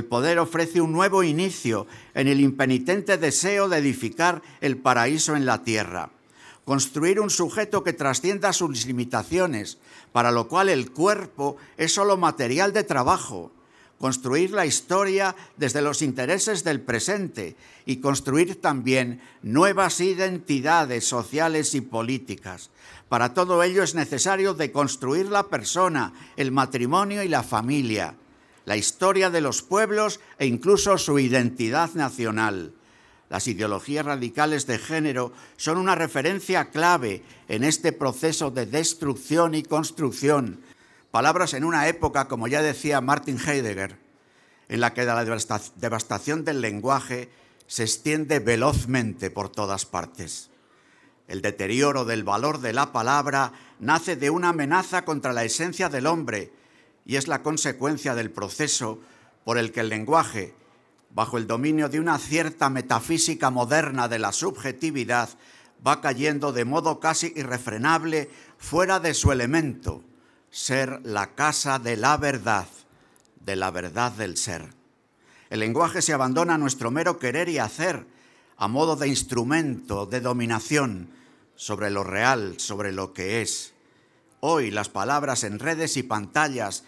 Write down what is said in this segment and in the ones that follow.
El poder ofrece un nuevo inicio en el impenitente deseo de edificar el paraíso en la tierra, construir un sujeto que trascienda sus limitaciones, para lo cual el cuerpo es solo material de trabajo, construir la historia desde los intereses del presente y construir también nuevas identidades sociales y políticas. Para todo ello es necesario deconstruir la persona, el matrimonio y la familia la historia de los pueblos e incluso su identidad nacional. Las ideologías radicales de género son una referencia clave en este proceso de destrucción y construcción, palabras en una época, como ya decía Martin Heidegger, en la que la devastación del lenguaje se extiende velozmente por todas partes. El deterioro del valor de la palabra nace de una amenaza contra la esencia del hombre, y es la consecuencia del proceso por el que el lenguaje, bajo el dominio de una cierta metafísica moderna de la subjetividad, va cayendo de modo casi irrefrenable fuera de su elemento, ser la casa de la verdad, de la verdad del ser. El lenguaje se abandona a nuestro mero querer y hacer, a modo de instrumento de dominación sobre lo real, sobre lo que es. Hoy las palabras en redes y pantallas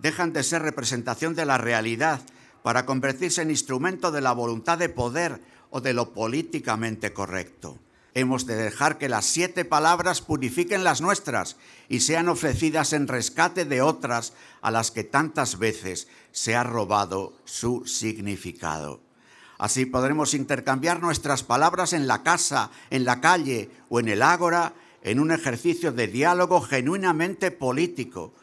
dejan de ser representación de la realidad para convertirse en instrumento de la voluntad de poder o de lo políticamente correcto. Hemos de dejar que las siete palabras purifiquen las nuestras y sean ofrecidas en rescate de otras a las que tantas veces se ha robado su significado. Así podremos intercambiar nuestras palabras en la casa, en la calle o en el ágora en un ejercicio de diálogo genuinamente político,